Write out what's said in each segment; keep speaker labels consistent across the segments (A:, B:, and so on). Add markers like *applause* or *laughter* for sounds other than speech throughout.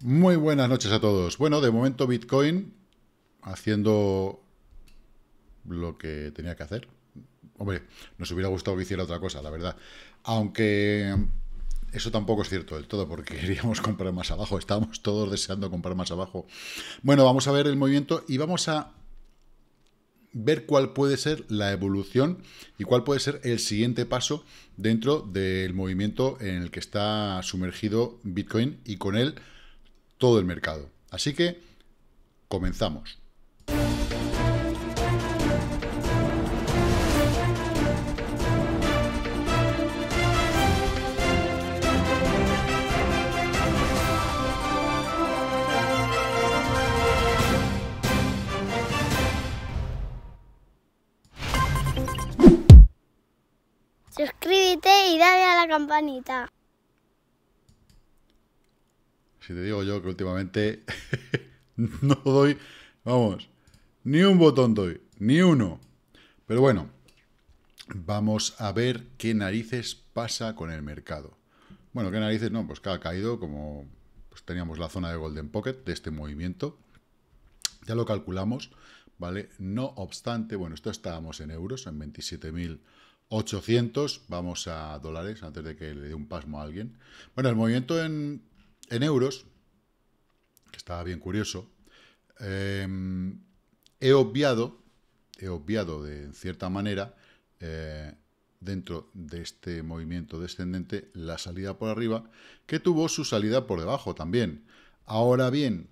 A: Muy buenas noches a todos. Bueno, de momento Bitcoin haciendo lo que tenía que hacer. Hombre, nos hubiera gustado que hiciera otra cosa, la verdad. Aunque eso tampoco es cierto del todo, porque *laughs* queríamos comprar más abajo. Estábamos todos deseando comprar más abajo. Bueno, vamos a ver el movimiento y vamos a ver cuál puede ser la evolución y cuál puede ser el siguiente paso dentro del movimiento en el que está sumergido Bitcoin y con él todo el mercado. Así que comenzamos. Suscríbete y dale a la campanita. Si te digo yo que últimamente *laughs* no doy, vamos, ni un botón doy, ni uno. Pero bueno, vamos a ver qué narices pasa con el mercado. Bueno, qué narices, no, pues que ha caído como pues teníamos la zona de Golden Pocket de este movimiento. Ya lo calculamos, ¿vale? No obstante, bueno, esto estábamos en euros, en 27.800. Vamos a dólares antes de que le dé un pasmo a alguien. Bueno, el movimiento en en euros, que estaba bien curioso, em, he obviado, he obviado de cierta manera, eh, dentro de este movimiento descendente, la salida por arriba, que tuvo su salida por debajo también. Ahora bien,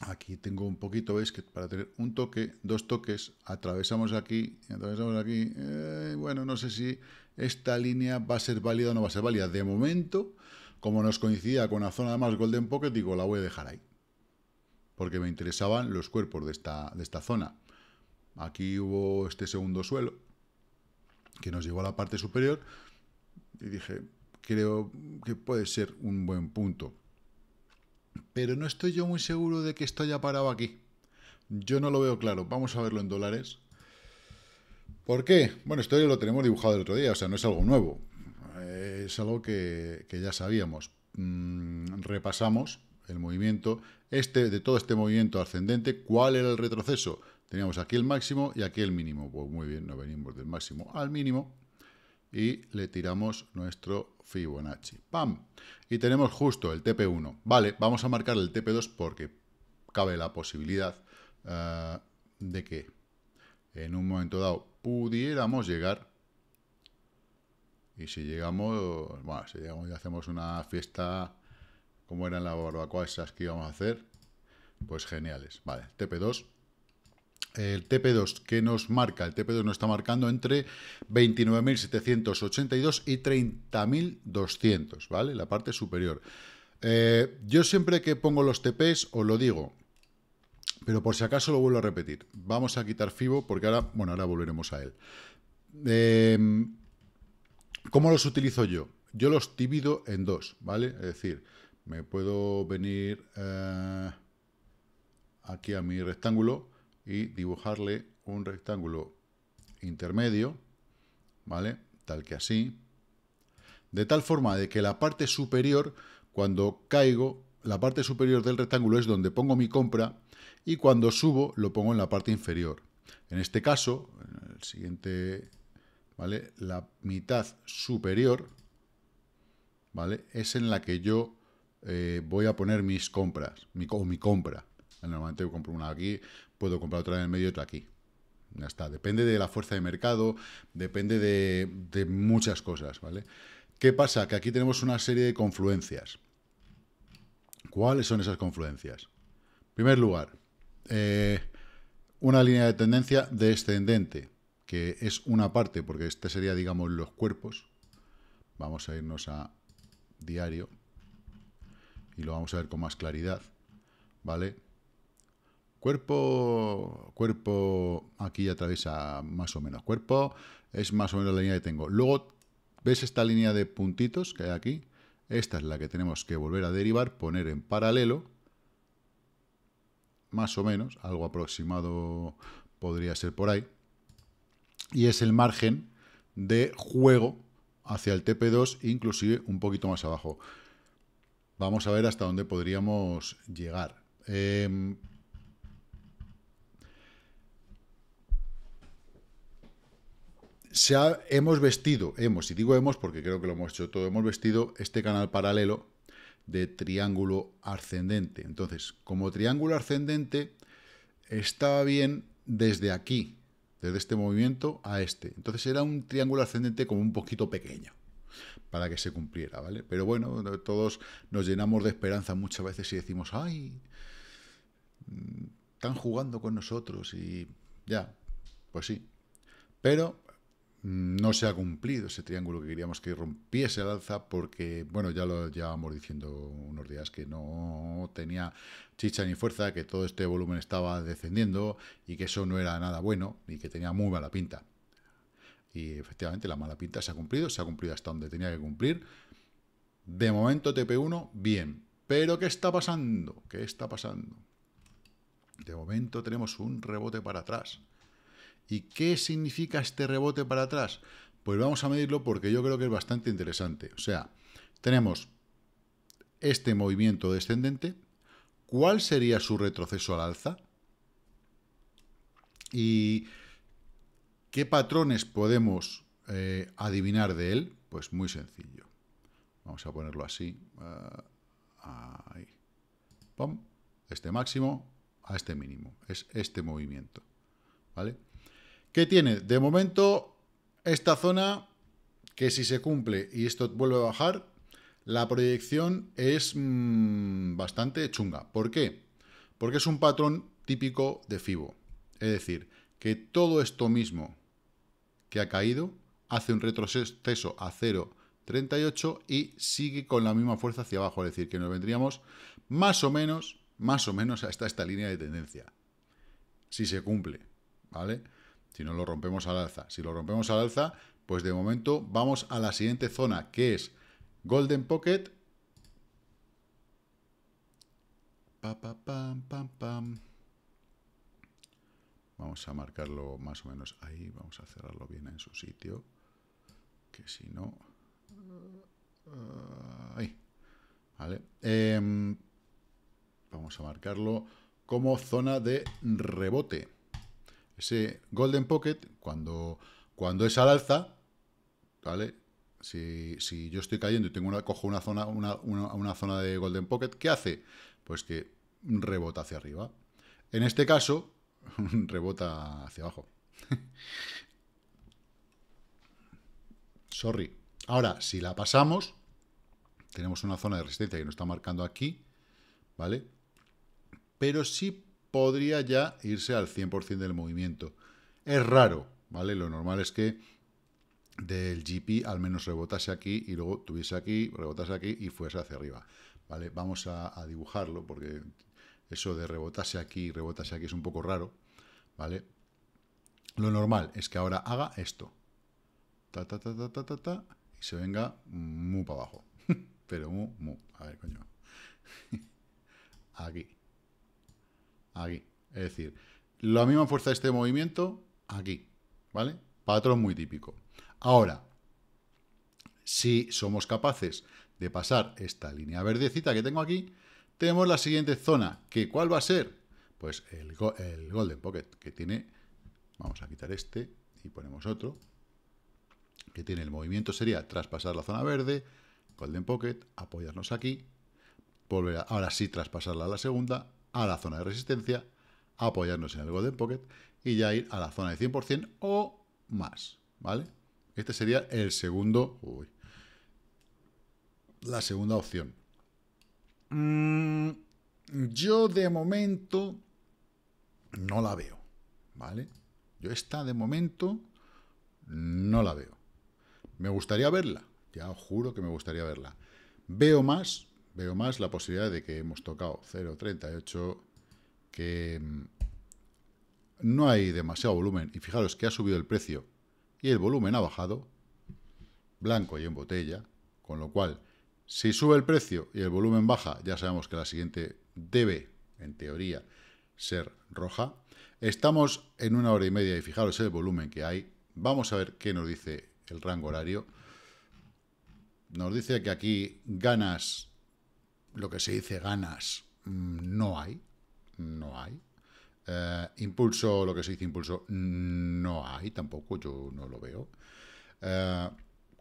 A: aquí tengo un poquito, veis que para tener un toque, dos toques, atravesamos aquí, atravesamos aquí, eh, bueno, no sé si esta línea va a ser válida o no va a ser válida. De momento, como nos coincidía con la zona de más Golden Pocket, digo, la voy a dejar ahí. Porque me interesaban los cuerpos de esta, de esta zona. Aquí hubo este segundo suelo, que nos llevó a la parte superior, y dije, creo que puede ser un buen punto. Pero no estoy yo muy seguro de que esto haya parado aquí. Yo no lo veo claro. Vamos a verlo en dólares. ¿Por qué? Bueno, esto ya lo tenemos dibujado el otro día, o sea, no es algo nuevo. Eh, es algo que, ya sabíamos. Mm, repasamos el movimiento, este, de todo este movimiento ascendente, ¿cuál era el retroceso? Teníamos aquí el máximo y aquí el mínimo. Pues muy bien, nos venimos del máximo al mínimo y le tiramos nuestro Fibonacci. ¡Pam! Y tenemos justo el TP1. Vale, vamos a marcar el TP2 porque cabe la posibilidad eh, de que en un momento dado pudiéramos llegar y si llegamos, bueno, si llegamos y hacemos una fiesta como eran la barbacoa esas que íbamos a hacer, pues geniales. Vale, TP2. El TP2 que nos marca, el TP2 nos está marcando entre 29.782 y 30.200, ¿vale? La parte superior. Eh, yo siempre que pongo los TPs os lo digo, pero por si acaso lo vuelvo a repetir. Vamos a quitar FIBO porque ahora, bueno, ahora volveremos a él. Eh, ¿Cómo los utilizo yo? Yo los divido en dos, ¿vale? Es decir, me puedo venir eh, aquí a mi rectángulo y dibujarle un rectángulo intermedio, ¿vale? Tal que así. De tal forma de que la parte superior, cuando caigo, la parte superior del rectángulo es donde pongo mi compra y cuando subo lo pongo en la parte inferior. En este caso, en el siguiente ¿vale? La mitad superior, ¿vale? Es en la que yo eh, voy a poner mis compras, mi, o mi compra. Normalmente compro una aquí, puedo comprar otra en el medio y otra aquí. Ya está, depende de la fuerza de mercado, depende de, muchas cosas, ¿vale? ¿Qué pasa? Que aquí tenemos una serie de confluencias. ¿Cuáles son esas confluencias? En primer lugar, eh, una línea de tendencia descendente que es una parte, porque este sería, digamos, los cuerpos. Vamos a irnos a diario y lo vamos a ver con más claridad, ¿vale? Cuerpo, cuerpo, aquí atraviesa más o menos. Cuerpo es más o menos la línea que tengo. Luego, ¿ves esta línea de puntitos que hay aquí? Esta es la que tenemos que volver a derivar, poner en paralelo, más o menos, algo aproximado podría ser por ahí y es el margen de juego hacia el TP2, inclusive un poquito más abajo. Vamos a ver hasta dónde podríamos llegar. Em, hemos vestido, hemos, y digo hemos porque creo que lo hemos hecho todo, hemos vestido este canal paralelo de triángulo ascendente. Entonces, como triángulo ascendente, estaba bien desde aquí, desde este movimiento a este. Entonces era un triángulo ascendente como un poquito pequeño para que se cumpliera, ¿vale? Pero bueno, todos nos llenamos de esperanza muchas veces y decimos, ay, mm, están jugando con nosotros y ya, pues sí. Pero Mm, no se ha cumplido ese triángulo que queríamos que rompiese el alza porque, bueno, ya lo llevamos diciendo unos días que no tenía chicha ni fuerza, que todo este volumen estaba descendiendo y que eso no era nada bueno y que tenía muy mala pinta. Y efectivamente la mala pinta se ha cumplido, se ha cumplido hasta donde tenía que cumplir. De momento TP1, bien. Pero ¿qué está pasando? ¿Qué está pasando? De momento tenemos un rebote para atrás. ¿Y qué significa este rebote para atrás? Pues vamos a medirlo porque yo creo que es bastante interesante. O sea, tenemos este movimiento descendente. ¿Cuál sería su retroceso al alza? ¿Y qué patrones podemos eh, adivinar de él? Pues muy sencillo. Vamos a ponerlo así. Eh, ahí. Este máximo a este mínimo. Es este movimiento. ¿Vale? ¿Qué tiene? De momento, esta zona, que si se cumple y esto vuelve a bajar, la proyección es mm, bastante chunga. ¿Por qué? Porque es un patrón típico de FIBO. Es decir, que todo esto mismo que ha caído hace un retroceso a 0,38 y sigue con la misma fuerza hacia abajo. Es decir, que nos vendríamos más o menos, más o menos hasta esta línea de tendencia. Si se cumple, ¿vale? si no lo rompemos al alza. Si lo rompemos al alza, pues de momento vamos a la siguiente zona, que es Golden Pocket. Vamos a marcarlo más o menos ahí. Vamos a cerrarlo bien en su sitio. Que si no... Ah, ahí. Vale. Em, vamos a marcarlo como zona de rebote. Ese Golden Pocket, cuando, cuando es al alza, ¿vale? Si, yo estoy cayendo y tengo una, cojo una zona, una, una zona de Golden Pocket, ¿qué hace? Pues que rebota hacia arriba. En este caso, *laughs* rebota hacia abajo. *laughs* Sorry. Ahora, si la pasamos, tenemos una zona de resistencia que nos está marcando aquí, ¿vale? Pero si podría ya irse al 100% del movimiento. Es raro, ¿vale? Lo normal es que del GP al menos rebotase aquí y luego tuviese aquí, rebotase aquí y fuese hacia arriba, ¿vale? Vamos a, dibujarlo porque eso de rebotase aquí y rebotase aquí es un poco raro, ¿vale? Lo normal es que ahora haga esto. Ta, ta, ta, ta, ta, ta, y se venga muy para abajo. *laughs* Pero muy, muy. A ver, coño. *laughs* Aquí aquí. Es decir, la misma fuerza de este movimiento aquí, ¿vale? Patrón muy típico. Ahora, si somos capaces de pasar esta línea verdecita que tengo aquí, tenemos la siguiente zona, que ¿cuál va a ser? Pues el, Golden Pocket, que tiene, vamos a quitar este y ponemos otro, que tiene el movimiento sería traspasar la zona verde, Golden Pocket, apoyarnos aquí, volver ahora sí traspasarla a la segunda, a la zona de resistencia, apoyarnos en el Golden Pocket y ya ir a la zona de 100% o más, ¿vale? Este sería el segundo... la segunda opción. Mm, yo de momento no la veo, ¿vale? Yo esta de momento no la veo. Me gustaría verla, ya os juro que me gustaría verla. Veo más veo más la posibilidad de que hemos tocado 0.38, que mm, no hay demasiado volumen. Y fijaros que ha subido el precio y el volumen ha bajado, blanco y en botella, con lo cual, si sube el precio y el volumen baja, ya sabemos que la siguiente debe, en teoría, ser roja. Estamos en una hora y media y fijaros el volumen que hay. Vamos a ver qué nos dice el rango horario. Nos dice que aquí ganas lo que se dice ganas, mm, no hay, no hay. Eh, impulso, lo que se dice impulso, no hay tampoco, yo no lo veo. Eh,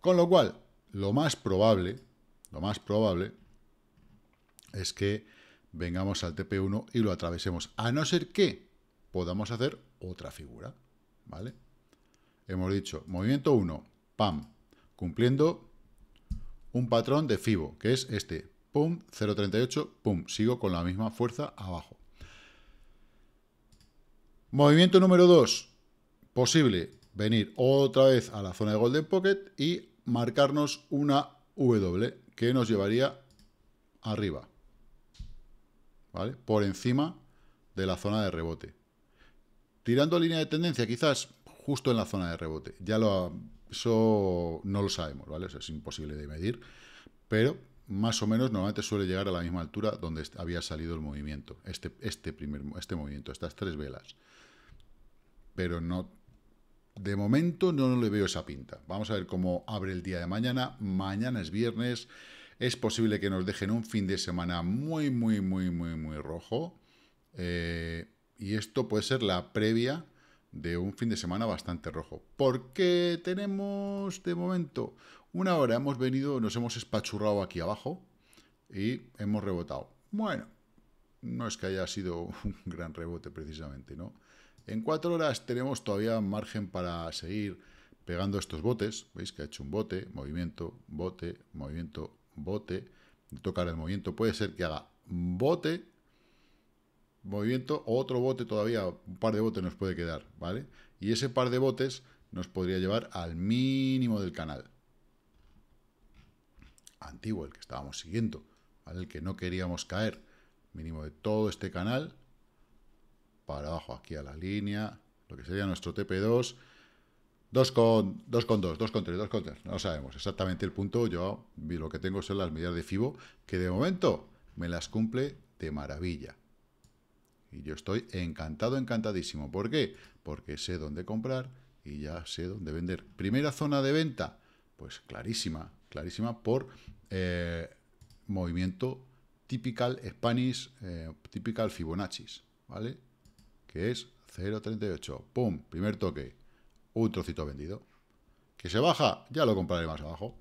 A: con lo cual, lo más probable, lo más probable es que vengamos al TP1 y lo atravesemos, a no ser que podamos hacer otra figura, ¿vale? Hemos dicho, movimiento 1, pam, cumpliendo un patrón de FIBO, que es este, pum, 0.38, pum, sigo con la misma fuerza abajo. Movimiento número 2, posible venir otra vez a la zona de Golden Pocket y marcarnos una W que nos llevaría arriba, ¿vale? Por encima de la zona de rebote. Tirando línea de tendencia, quizás justo en la zona de rebote. Ya lo, eso no lo sabemos, ¿vale? es imposible de medir, pero más o menos normalmente suele llegar a la misma altura donde había salido el movimiento, este, este, primer, este movimiento, estas tres velas. Pero no, de momento no le veo esa pinta. Vamos a ver cómo abre el día de mañana. Mañana es viernes, es posible que nos dejen un fin de semana muy, muy, muy, muy, muy rojo. Eh, y esto puede ser la previa de un fin de semana bastante rojo. Porque tenemos de momento una hora hemos venido, nos hemos espachurrado aquí abajo y hemos rebotado. Bueno, no es que haya sido *laughs* un gran rebote precisamente, ¿no? En cuatro horas tenemos todavía margen para seguir pegando estos botes. Veis que ha hecho un bote, movimiento, bote, movimiento, bote. Tocar el movimiento puede ser que haga bote, movimiento, otro bote todavía, un par de botes nos puede quedar, ¿vale? Y ese par de botes nos podría llevar al mínimo del canal antiguo, el que estábamos siguiendo, el que no queríamos caer, mínimo de todo este canal, para abajo aquí a la línea, lo que sería nuestro TP2, 2,2, 2,3, 2,3, no sabemos exactamente el punto, yo lo que tengo son las medidas de FIBO, que de momento me las cumple de maravilla. Y yo estoy encantado, encantadísimo. ¿Por qué? Porque sé dónde comprar y ya sé dónde vender. Primera zona de venta, pues clarísima, clarísima, por eh, movimiento typical Spanish, eh, typical Fibonacci, ¿vale? Que es 0.38, pum, primer toque, un trocito vendido. Que se baja, ya lo compraré más abajo.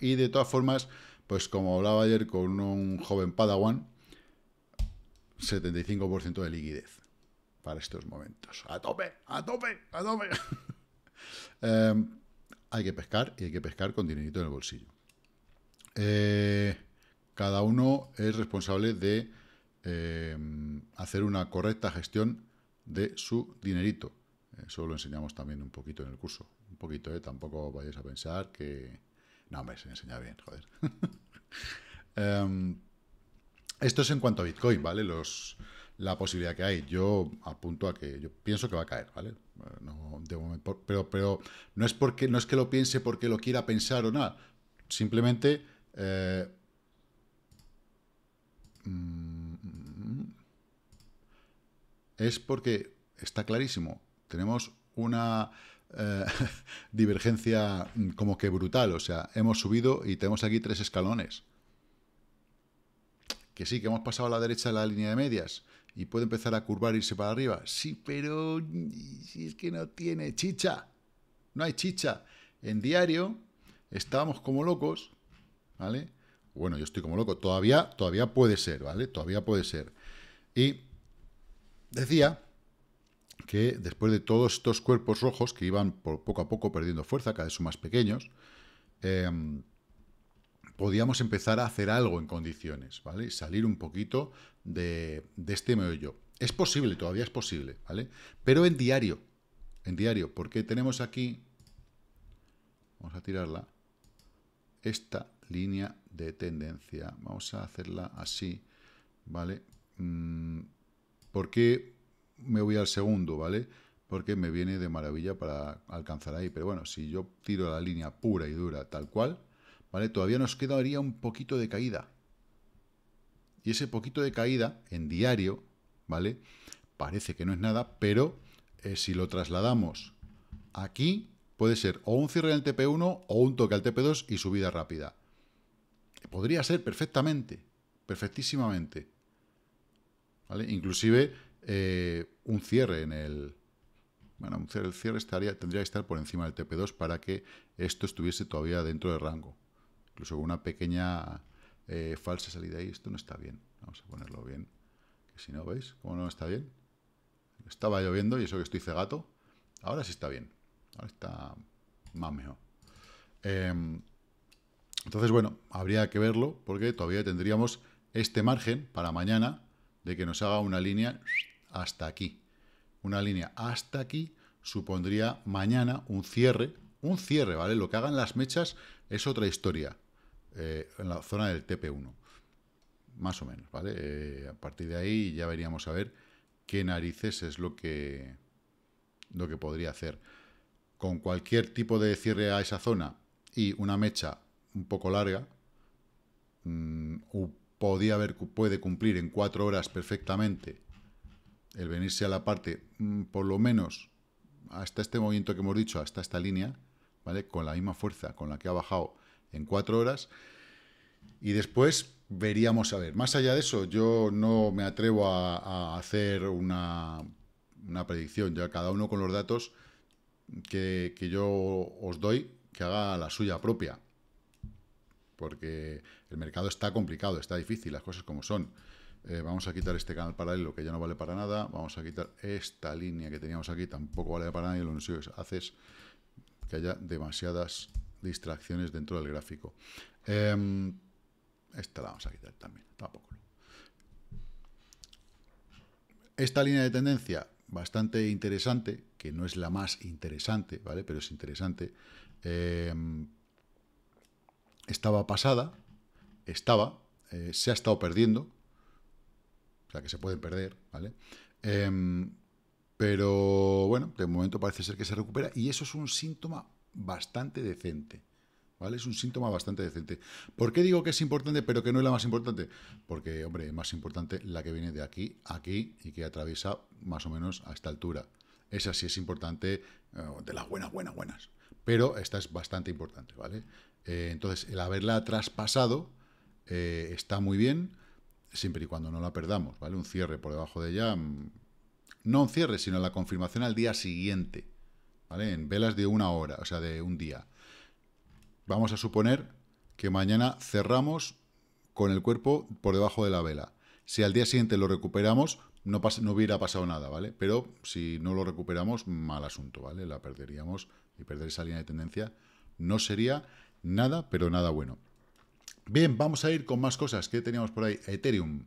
A: Y de todas formas, pues como hablaba ayer con un joven Padawan, 75% de liquidez para estos momentos. ¡A tope! ¡A tope! ¡A tope! *laughs* Em, hay que pescar y hay que pescar con dinerito en el bolsillo. Eh, cada uno es responsable de eh, hacer una correcta gestión de su dinerito. Eso lo enseñamos también un poquito en el curso. Un poquito, ¿eh? Tampoco vayáis a pensar que... No, hombre, se enseña bien, joder. *laughs* Em, esto es en cuanto a Bitcoin, ¿vale? Los, la posibilidad que hay. Yo apunto a que yo pienso que va a caer, ¿vale? Eh, no, pero, pero no es porque no es que lo piense porque lo quiera pensar o nada. Simplemente eh, mm, es porque está clarísimo. Tenemos una eh, *laughs* divergencia como que brutal. O sea, hemos subido y tenemos aquí tres escalones. Que sí, que hemos pasado a la derecha de la línea de medias y puede empezar a curvar e irse para arriba. Sí, pero si es que no tiene chicha. No hay chicha. En diario estábamos como locos, ¿vale? Bueno, yo estoy como loco. Todavía, todavía puede ser, ¿vale? Todavía puede ser. Y decía que después de todos estos cuerpos rojos que iban poco a poco perdiendo fuerza, cada vez son más pequeños, eh, podíamos empezar a hacer algo en condiciones, ¿vale? Salir un poquito de, este meollo. Es posible, todavía es posible, ¿vale? Pero en diario, en diario, porque tenemos aquí, vamos a tirarla, esta línea de tendencia. Vamos a hacerla así, ¿vale? Mm, ¿Por qué me voy al segundo, ¿vale? Porque me viene de maravilla para alcanzar ahí. Pero bueno, si yo tiro la línea pura y dura tal cual, Todavía nos quedaría un poquito de caída. Y ese poquito de caída en diario, ¿vale? Parece que no es nada, pero eh, si lo trasladamos aquí, puede ser o un cierre en el TP1 o un toque al TP2 y subida rápida. Podría ser perfectamente, perfectísimamente. ¿Vale? Inclusive eh, un cierre en el... Bueno, un cierre, el cierre estaría, tendría que estar por encima del TP2 para que esto estuviese todavía dentro del rango incluso una pequeña eh, falsa salida ahí, esto no está bien. Vamos a ponerlo bien, que si no, ¿veis cómo no está bien? Estaba lloviendo y eso que estoy cegato, ahora sí está bien, ahora está más mejor. Em, entonces, bueno, habría que verlo porque todavía tendríamos este margen para mañana de que nos haga una línea hasta aquí. Una línea hasta aquí supondría mañana un cierre, un cierre, ¿vale? Lo que hagan las mechas es otra historia. Eh, en la zona del TP1, más o menos, ¿vale? Eh, a partir de ahí ya veríamos a ver qué narices es lo que, lo que podría hacer. Con cualquier tipo de cierre a esa zona y una mecha un poco larga, mm, podía haber, puede cumplir en cuatro horas perfectamente el venirse a la parte, mm, por lo menos hasta este movimiento que hemos dicho, hasta esta línea, ¿vale? Con la misma fuerza con la que ha bajado en cuatro horas. Y después veríamos a ver. Más allá de eso, yo no me atrevo a, hacer una, una, predicción, ya cada uno con los datos que, yo os doy, que haga la suya propia. Porque el mercado está complicado, está difícil, las cosas como son. Eh, vamos a quitar este canal paralelo que ya no vale para nada. Vamos a quitar esta línea que teníamos aquí, tampoco vale para nada. Y lo único que hace es que haya demasiadas distracciones dentro del gráfico. Em, esta la vamos a quitar también, tampoco. Esta línea de tendencia, bastante interesante, que no es la más interesante, ¿vale? Pero es interesante. Em, estaba pasada, estaba, eh, se ha estado perdiendo, o sea que se pueden perder, ¿vale? Em, pero bueno, de momento parece ser que se recupera y eso es un síntoma bastante decente. ¿Vale? Es un síntoma bastante decente. ¿Por qué digo que es importante, pero que no es la más importante? Porque, hombre, es más importante la que viene de aquí aquí y que atraviesa más o menos a esta altura. Esa sí es importante, eh, de las buenas, buenas, buenas. Pero esta es bastante importante, ¿vale? Eh, entonces, el haberla traspasado eh, está muy bien, siempre y cuando no la perdamos, ¿vale? Un cierre por debajo de ella, mm, no un cierre, sino la confirmación al día siguiente. En velas de una hora, o sea, de un día. Vamos a suponer que mañana cerramos con el cuerpo por debajo de la vela. Si al día siguiente lo recuperamos, no, hubiera pasado nada, ¿vale? Pero si no lo recuperamos, mal asunto, ¿vale? La perderíamos y perder esa línea de tendencia no sería nada, pero nada bueno. Bien, vamos a ir con más cosas ¿Qué teníamos por ahí. Ethereum.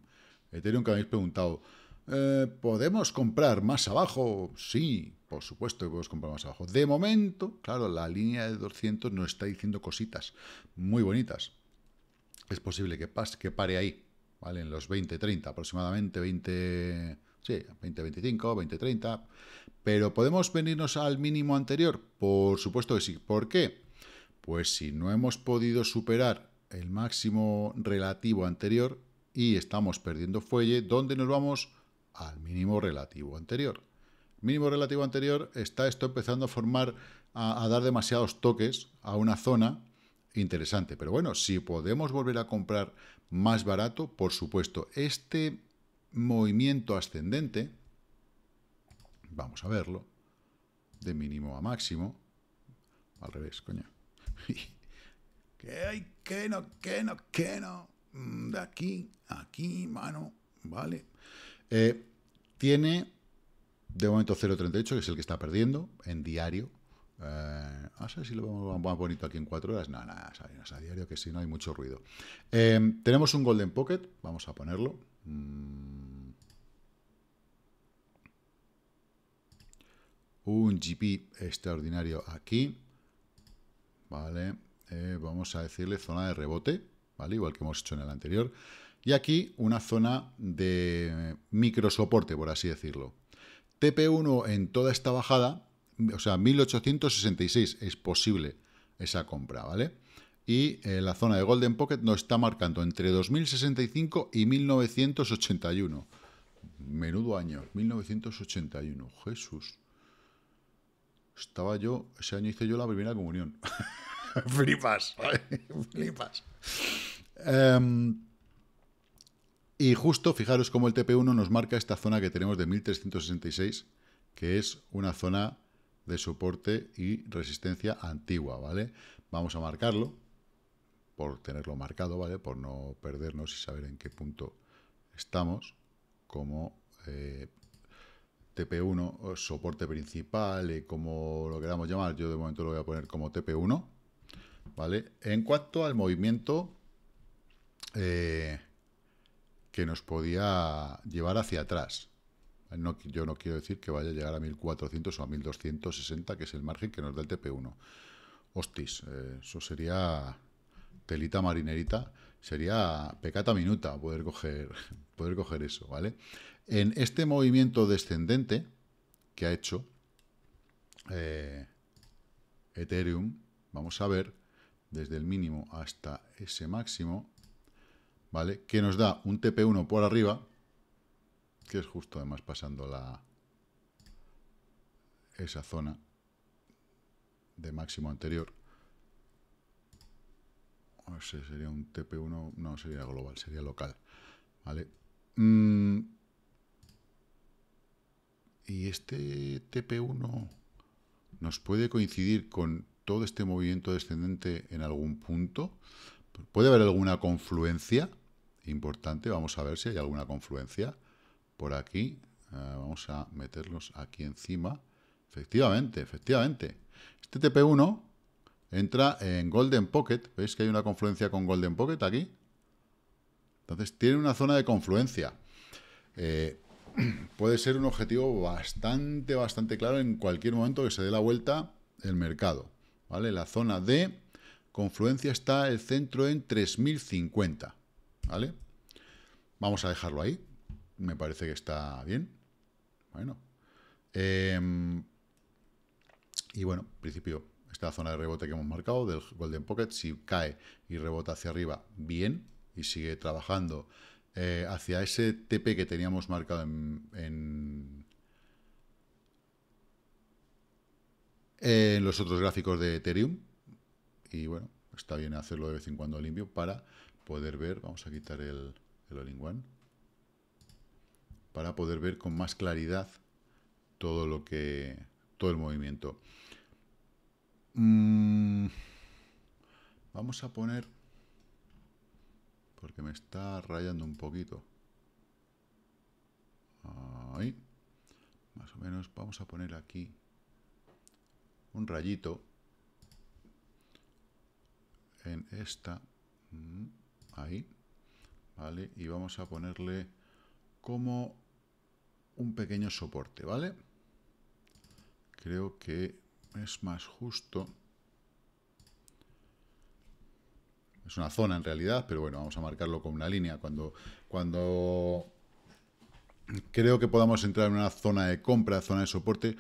A: Ethereum que habéis preguntado. Eh, ¿Podemos comprar más abajo? Sí, por supuesto que podemos comprar más abajo. De momento, claro, la línea de 200 nos está diciendo cositas muy bonitas. Es posible que, que pare ahí, ¿vale? En los 20, 30, aproximadamente 20... Sí, 20, 25, 20, 30. ¿Pero podemos venirnos al mínimo anterior? Por supuesto que sí. ¿Por qué? Pues si no hemos podido superar el máximo relativo anterior y estamos perdiendo fuelle, ¿dónde nos vamos? al mínimo relativo anterior. Mínimo relativo anterior está esto empezando a formar, a, dar demasiados toques a una zona interesante. Pero bueno, si podemos volver a comprar más barato, por supuesto, este movimiento ascendente, vamos a verlo, de mínimo a máximo, al revés, coño. *laughs* qué hay, qué no, qué no, qué no, mm, de aquí, aquí, mano, vale, eh, tiene de momento 0.38, que es el que está perdiendo en diario. Eh, a ver si lo vamos más bonito aquí en 4 horas. No, nada, no, a diario que si sí, no hay mucho ruido. Eh, tenemos un Golden Pocket, vamos a ponerlo. Mm. Un GP extraordinario aquí. Vale, vamos a decirle zona de rebote, ¿vale? Igual que hemos hecho en el anterior. Y aquí una zona de microsoporte, por así decirlo. TP1 en toda esta bajada, o sea, 1866 es posible esa compra, ¿vale? Y eh, la zona de Golden Pocket nos está marcando entre 2065 y 1981. Menudo año, 1981, Jesús. Estaba yo, ese año hice yo la primera comunión. *laughs* Flipas, *laughs* Flipas. Em, y justo, fijaros cómo el TP1 nos marca esta zona que tenemos de 1366, que es una zona de soporte y resistencia antigua, ¿vale? Vamos a marcarlo, por tenerlo marcado, ¿vale? Por no perdernos y saber en qué punto estamos, como eh, TP1, soporte principal, eh, como lo queramos llamar, yo de momento lo voy a poner como TP1, ¿vale? En cuanto al movimiento... Eh, que nos podía llevar hacia atrás. yo no quiero decir que vaya a llegar a 1400 o a 1260, que es el margen que nos da el TP1. Hostis, eh, eso sería telita marinerita, sería pecata minuta poder coger, *laughs* poder eso, ¿vale? En este movimiento descendente que ha hecho eh, Ethereum, vamos a ver, desde el mínimo hasta ese máximo, ¿vale? Que nos da un TP1 por arriba, que es justo además pasando esa zona de máximo anterior. No sé, sería un TP1, no, sería global, sería local, ¿vale? Mm. Y este TP1 nos puede coincidir con todo este movimiento descendente en algún punto. ¿Puede haber alguna confluencia? importante. Vamos a ver si hay alguna confluencia por aquí. Eh, vamos a meterlos aquí encima. Efectivamente, efectivamente. Este TP1 entra en Golden Pocket. ¿Veis que hay una confluencia con Golden Pocket aquí? Entonces tiene una zona de confluencia. Eh, *clears throat* puede ser un objetivo bastante, bastante claro en cualquier momento que se dé la vuelta el mercado. ¿vale? La zona de confluencia está el centro en 3050. ¿vale? Vamos a dejarlo ahí. Me parece que está bien. Bueno. Em, y bueno, principio, esta zona de rebote que hemos marcado del Golden Pocket, si cae y rebota hacia arriba, bien, y sigue trabajando eh, hacia ese TP que teníamos marcado en, en, en los otros gráficos de Ethereum. Y bueno, está bien hacerlo de vez en cuando limpio para poder ver, vamos a quitar el, el para poder ver con más claridad todo lo que todo el movimiento. Mm, vamos a poner porque me está rayando un poquito. Más o menos vamos a poner aquí un rayito en esta. Mm ahí, ¿vale? Y vamos a ponerle como un pequeño soporte, ¿vale? Creo que es más justo. Es una zona en realidad, pero bueno, vamos a marcarlo con una línea. Cuando, cuando creo que podamos entrar en una zona de compra, zona de soporte,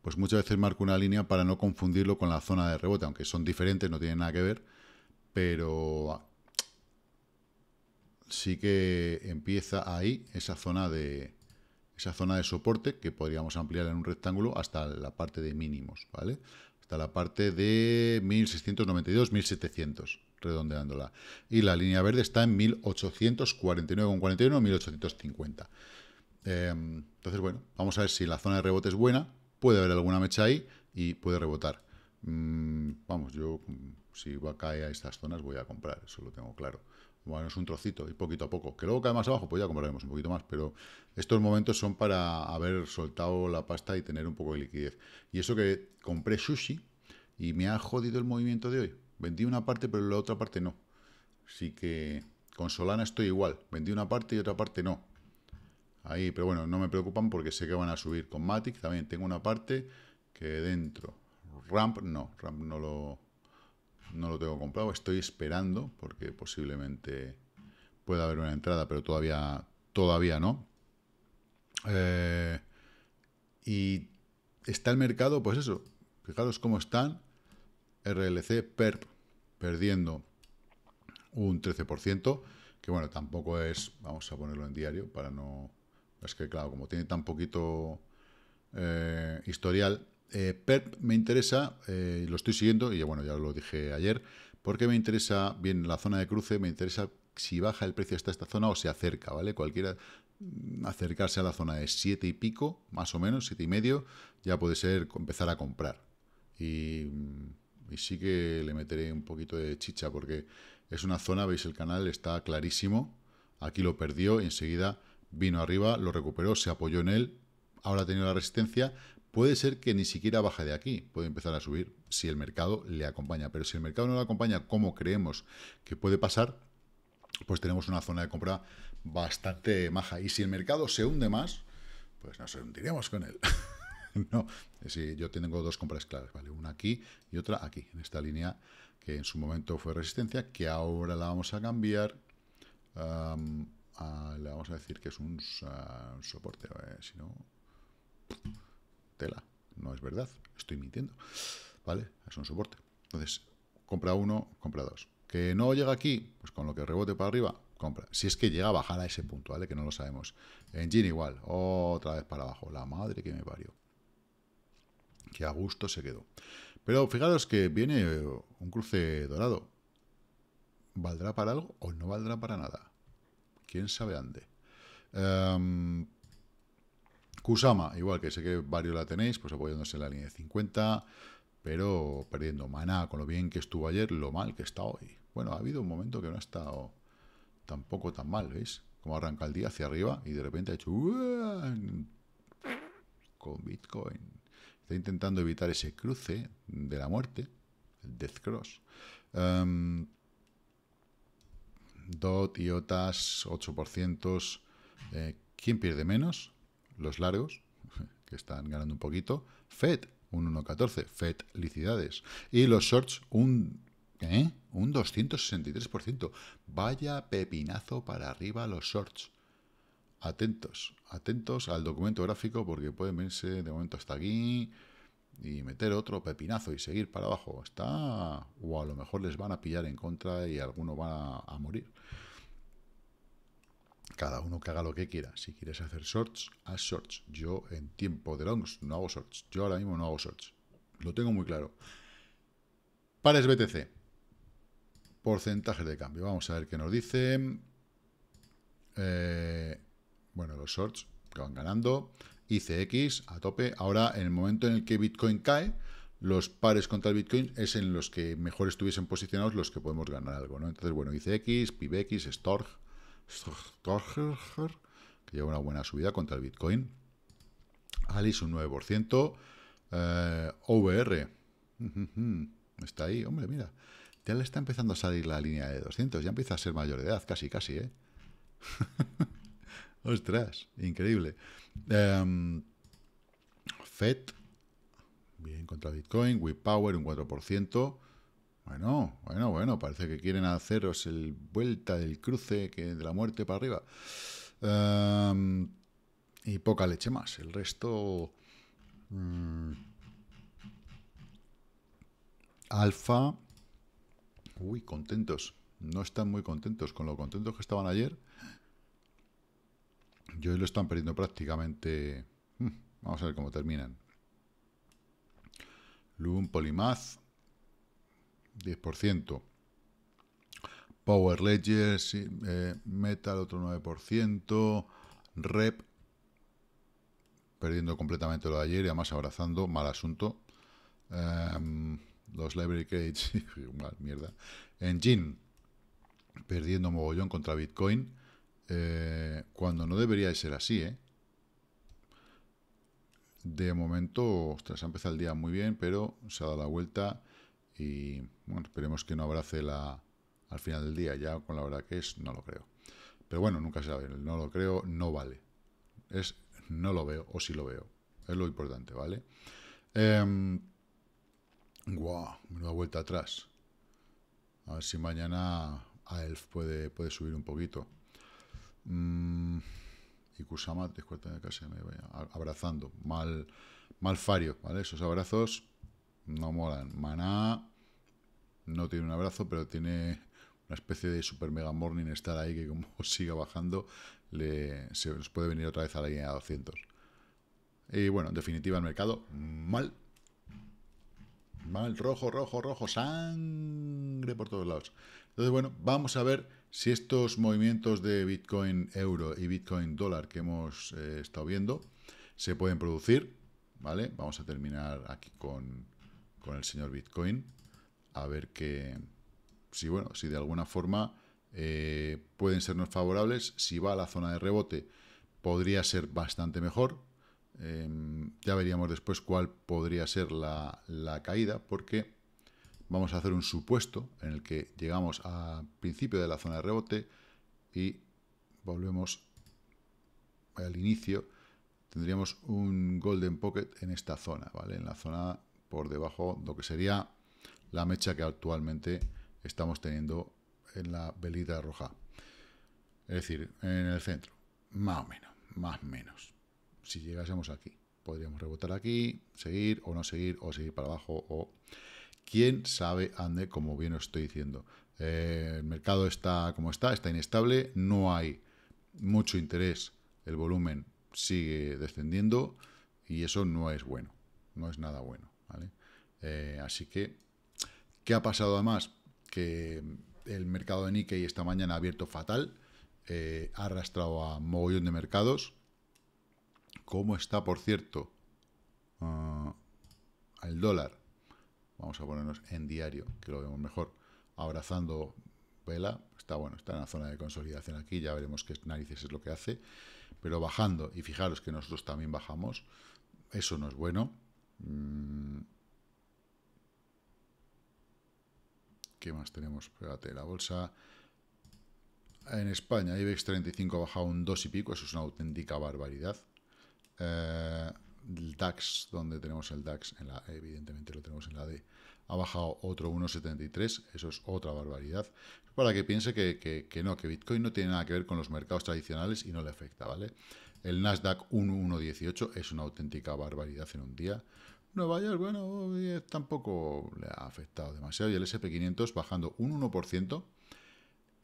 A: pues muchas veces marco una línea para no confundirlo con la zona de rebote, aunque son diferentes, no tienen nada que ver, pero sí que empieza ahí esa zona de esa zona de soporte que podríamos ampliar en un rectángulo hasta la parte de mínimos, ¿vale? Hasta la parte de 1692, 1700, redondeándola. Y la línea verde está en 1849,41, 1850. Em, entonces, bueno, vamos a ver si la zona de rebote es buena. Puede haber alguna mecha ahí y puede rebotar. Mm, vamos, yo mm, si va a estas zonas voy a comprar, eso lo tengo claro bueno, es un trocito, y poquito a poco. Que luego cae más abajo, pues ya compraremos un poquito más, pero estos momentos son para haber soltado la pasta y tener un poco de liquidez. Y eso que compré sushi y me ha jodido el movimiento de hoy. Vendí una parte, pero la otra parte no. Así que con Solana estoy igual. Vendí una parte y otra parte no. Ahí, pero bueno, no me preocupan porque sé que van a subir. Con Matic también tengo una parte que dentro. Ramp no, Ramp no lo no lo tengo comprado, estoy esperando porque posiblemente pueda haber una entrada, pero todavía, todavía no. Eh, y está el mercado, pues eso, fijaros cómo están, RLC PERP perdiendo un 13%, que bueno, tampoco es, vamos a ponerlo en diario, para no, es que claro, como tiene tan poquito eh, historial, eh, me interesa, eh, lo estoy siguiendo, y bueno, ya lo dije ayer, porque me interesa, bien, la zona de cruce, me interesa si baja el precio hasta esta zona o se acerca, ¿vale? Cualquiera mm, acercarse a la zona de 7 y pico, más o menos, 7 y medio, ya puede ser empezar a comprar. Y, mm, y, sí que le meteré un poquito de chicha, porque es una zona, veis el canal, está clarísimo, aquí lo perdió, y enseguida vino arriba, lo recuperó, se apoyó en él, ahora ha tenido la resistencia, Puede ser que ni siquiera baje de aquí, puede empezar a subir si el mercado le acompaña, pero si el mercado no le acompaña como creemos que puede pasar, pues tenemos una zona de compra bastante maja. Y si el mercado se hunde más, pues nos hundiremos con él. *laughs* no, decir, yo tengo dos compras claras, ¿vale? Una aquí y otra aquí, en esta línea que en su momento fue resistencia, que ahora la vamos a cambiar. le vamos a decir que es un, ah, soporte, a si no tela, no es verdad, estoy mintiendo, ¿vale? Es un soporte. Entonces, compra uno, compra dos. Que no llega aquí, pues con lo que rebote para arriba, compra. Si es que llega a bajar a ese punto, ¿vale? Que no lo sabemos. En igual, otra vez para abajo, la madre que me parió. Que a gusto se quedó. Pero fijaros que viene un cruce dorado. ¿Valdrá para algo o no valdrá para nada? ¿Quién sabe dónde em, Kusama, igual que sé que varios la tenéis, pues apoyándose en la línea de 50, pero perdiendo maná con lo bien que estuvo ayer, lo mal que está hoy. Bueno, ha habido un momento que no ha estado tampoco tan mal, ¿veis? Como arranca el día hacia arriba y de repente ha hecho... Con Bitcoin. Está intentando evitar ese cruce de la muerte, el Death Cross. Dot DOT, IOTAS, 8%. Eh, ¿Quién pierde menos? los largos, *laughs* que están ganando un poquito. FED, un 1,14. FED, licidades. Y los shorts, un, ¿eh? un 263%. Vaya pepinazo para arriba los shorts. Atentos, atentos al documento gráfico porque pueden verse de momento hasta aquí y meter otro pepinazo y seguir para abajo. Está... O a lo mejor les van a pillar en contra y alguno va a morir cada uno que haga lo que quiera. Si quieres hacer shorts, haz shorts. Yo en tiempo de longs no hago shorts. Yo ahora mismo no hago shorts. Lo tengo muy claro. Pares BTC. Porcentaje de cambio. Vamos a ver qué nos dicen. Eh, bueno, los shorts que van ganando. ICX a tope. Ahora, en el momento en el que Bitcoin cae, los pares contra el Bitcoin es en los que mejor estuviesen posicionados los que podemos ganar algo. ¿no? Entonces, bueno, ICX, PIBX, STORG que lleva una buena subida contra el Bitcoin. Alice un 9%. Eh, OVR. Está ahí, hombre, mira. Ya le está empezando a salir la línea de 200. Ya empieza a ser mayor de edad, casi, casi, ¿eh? *laughs* Ostras, increíble. Em, FED, bien contra Bitcoin. WePower, un 4%. Bueno, bueno, bueno, parece que quieren haceros el vuelta del cruce que de la muerte para arriba. Em, y poca leche más. El resto... Mm, alfa... Uy, contentos. No están muy contentos con lo contentos que estaban ayer. Y hoy lo están perdiendo prácticamente... Mm, vamos a ver cómo terminan. Loom Polimaz, 10%. Power Ledger, eh, Metal, otro 9%. Rep, perdiendo completamente lo de ayer y además abrazando, mal asunto. Em, los Library Cage, *laughs* mierda. Engine, perdiendo mogollón contra Bitcoin, eh, cuando no debería ser así, ¿eh? De momento, ostras, ha empezado el día muy bien, pero se ha dado la vuelta. Y bueno, esperemos que no abrace la, al final del día. Ya con la verdad que es, no lo creo. Pero bueno, nunca se sabe. no lo creo no vale. Es no lo veo o si lo veo. Es lo importante, ¿vale? Em, guau, una vuelta atrás. A ver si mañana Elf puede, puede subir un poquito. Mm, y Kusama, después de se me vaya abrazando. Mal, mal fario, ¿vale? Esos abrazos no molan. Maná, no tiene un abrazo, pero tiene una especie de super mega morning estar ahí que como *laughs* siga bajando, le, se nos puede venir otra vez a la línea 200. Y bueno, en definitiva el mercado mal. Mal, rojo, rojo, rojo, sangre por todos lados. Entonces, bueno, vamos a ver si estos movimientos de Bitcoin euro y Bitcoin dólar que hemos eh, estado viendo se pueden producir. ¿Vale? Vamos a terminar aquí con, con el señor Bitcoin a ver que, si, bueno, si de alguna forma eh, pueden sernos favorables. Si va a la zona de rebote, podría ser bastante mejor. Em, ya veríamos después cuál podría ser la, la caída, porque vamos a hacer un supuesto en el que llegamos al principio de la zona de rebote y volvemos al inicio, tendríamos un golden pocket en esta zona, ¿vale? En la zona por debajo, lo que sería la mecha que actualmente estamos teniendo en la velita roja. Es decir, en el centro. Más o menos, más o menos. Si llegásemos aquí, podríamos rebotar aquí, seguir o no seguir, o seguir para abajo, o... ¿Quién sabe, Ande, como bien os estoy diciendo? Eh, el mercado está como está, está inestable, no hay mucho interés, el volumen sigue descendiendo y eso no es bueno, no es nada bueno, eh, así que ¿Qué ha pasado además? Que el mercado de Nikkei esta mañana ha abierto fatal, eh, ha arrastrado a mogollón de mercados. ¿Cómo está, por cierto, ah, el dólar? Vamos a ponernos en diario, que lo vemos mejor. Abrazando vela, está bueno, está en la zona de consolidación aquí, ya veremos qué narices es lo que hace, pero bajando, y fijaros que nosotros también bajamos, eso no es bueno. Mm, ¿Qué más tenemos? Espérate, la bolsa. En España, IBEX 35 ha bajado un 2 y pico, eso es una auténtica barbaridad. Eh, el DAX, donde tenemos el DAX, evidentemente lo tenemos en la D, ha bajado otro 1,73, eso es otra barbaridad. Para que piense que, no, que Bitcoin no tiene nada que ver con los mercados tradicionales y no le afecta, ¿vale? El Nasdaq 1,118 es una auténtica barbaridad en un día. Nueva York, bueno, eh, tampoco le ha afectado demasiado. Y el SP500 bajando un 1%.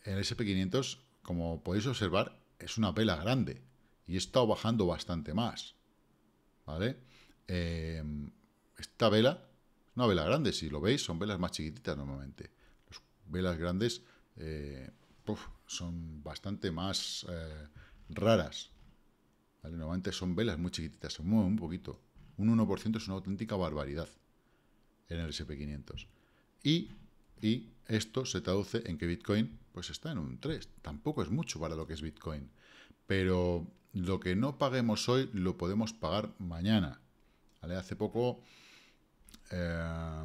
A: El SP500, como podéis observar, es una vela grande. Y he estado bajando bastante más. ¿Vale? Em, esta vela, una vela grande, si lo veis, son velas más chiquititas normalmente. Las velas grandes eh, son bastante más eh, raras. Normalmente son velas muy chiquititas, se mueven un poquito. Un 1% es una auténtica barbaridad en el SP500. Y, esto se traduce en que Bitcoin pues está en un 3. Tampoco es mucho para lo que es Bitcoin. Pero lo que no paguemos hoy lo podemos pagar mañana. Hace poco eh,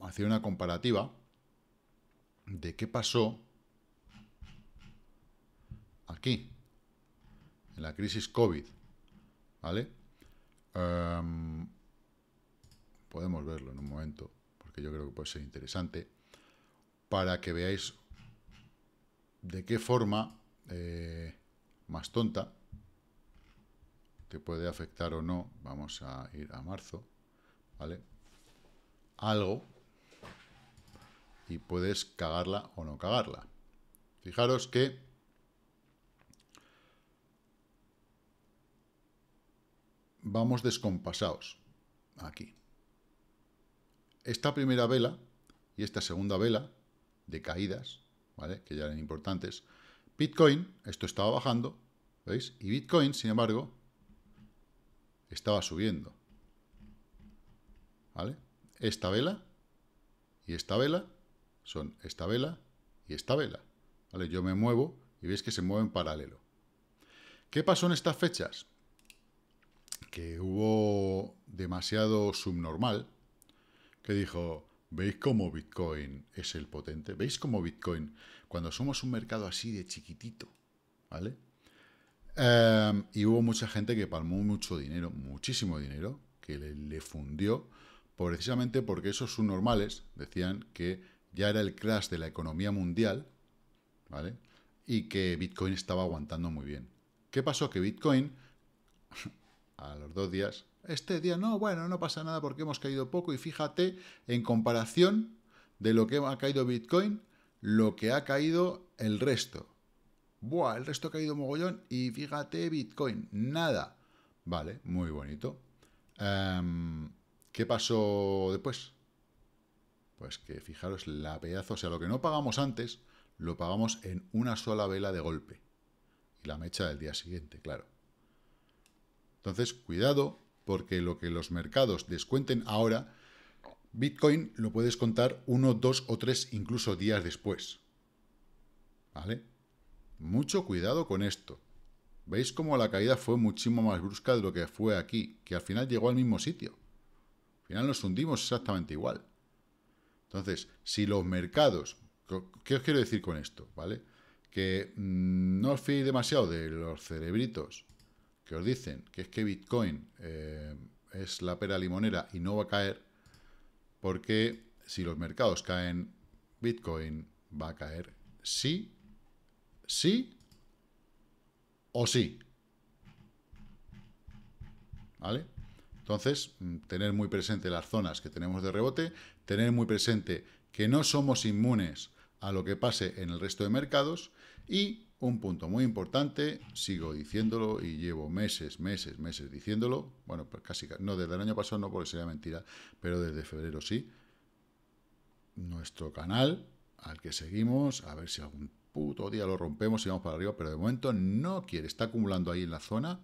A: hacía una comparativa de qué pasó aquí, en la crisis COVID. ¿Vale? Em, podemos verlo en un momento, porque yo creo que puede ser interesante, para que veáis de qué forma eh, más tonta te puede afectar o no. Vamos a ir a marzo, ¿vale? Algo y puedes cagarla o no cagarla. Fijaros que vamos descompasados aquí. Esta primera vela y esta segunda vela de caídas, ¿vale? que ya eran importantes, Bitcoin, esto estaba bajando, ¿veis? Y Bitcoin, sin embargo, estaba subiendo. ¿Vale? Esta vela y esta vela son esta vela y esta vela. ¿Vale? Yo me muevo y veis que se mueven en paralelo. ¿Qué pasó en estas fechas? que hubo demasiado subnormal que dijo, ¿veis cómo Bitcoin es el potente? ¿Veis cómo Bitcoin, cuando somos un mercado así de chiquitito, ¿vale? Em, y hubo mucha gente que palmó mucho dinero, muchísimo dinero, que le, le, fundió, precisamente porque esos subnormales decían que ya era el crash de la economía mundial, ¿vale? Y que Bitcoin estaba aguantando muy bien. ¿Qué pasó? Que Bitcoin a los dos días, este día no, bueno, no pasa nada porque hemos caído poco y fíjate en comparación de lo que ha caído Bitcoin, lo que ha caído el resto. Buah, el resto ha caído mogollón y fíjate Bitcoin, nada. Vale, muy bonito. Em, ¿Qué pasó después? Pues que fijaros la pedazo, o sea, lo que no pagamos antes, lo pagamos en una sola vela de golpe. Y la mecha del día siguiente, claro. Entonces, cuidado, porque lo que los mercados descuenten ahora, Bitcoin lo puedes contar uno, dos o tres, incluso días después. ¿Vale? Mucho cuidado con esto. ¿Veis cómo la caída fue muchísimo más brusca de lo que fue aquí? Que al final llegó al mismo sitio. Al final nos hundimos exactamente igual. Entonces, si los mercados... ¿Qué os quiero decir con esto? ¿Vale? Que mm, no os fiéis demasiado de los cerebritos que os dicen que es que Bitcoin eh, es la pera limonera y no va a caer, porque si los mercados caen, Bitcoin va a caer sí, sí o sí. ¿Vale? Entonces, mm, tener muy presente las zonas que tenemos de rebote, tener muy presente que no somos inmunes a lo que pase en el resto de mercados y un punto muy importante, sigo diciéndolo y llevo meses, meses, meses diciéndolo, bueno, pues casi, no desde el año pasado no porque sería mentira, pero desde febrero sí. Nuestro canal, al que seguimos, a ver si algún puto día lo rompemos y vamos para arriba, pero de momento no quiere, está acumulando ahí en la zona.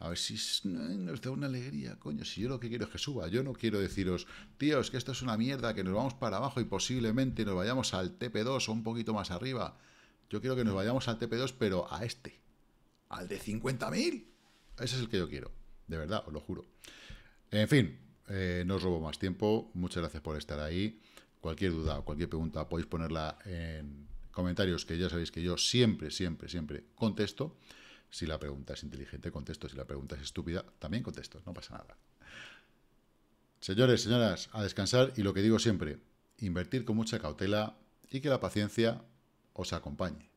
A: A ver si nos da una alegría, coño. Si yo lo que quiero es que suba, yo no quiero deciros, tío, es que esto es una mierda, que nos vamos para abajo y posiblemente nos vayamos al TP2 o un poquito más arriba. Yo quiero que nos vayamos al TP2, pero a este. Al de 50.000. Ese es el que yo quiero. De verdad, os lo juro. En fin, eh, no os robo más tiempo. Muchas gracias por estar ahí. Cualquier duda o cualquier pregunta podéis ponerla en comentarios, que ya sabéis que yo siempre, siempre, siempre contesto. Si la pregunta es inteligente, contesto. Si la pregunta es estúpida, también contesto. No pasa nada. Señores, señoras, a descansar y lo que digo siempre, invertir con mucha cautela y que la paciencia os acompañe.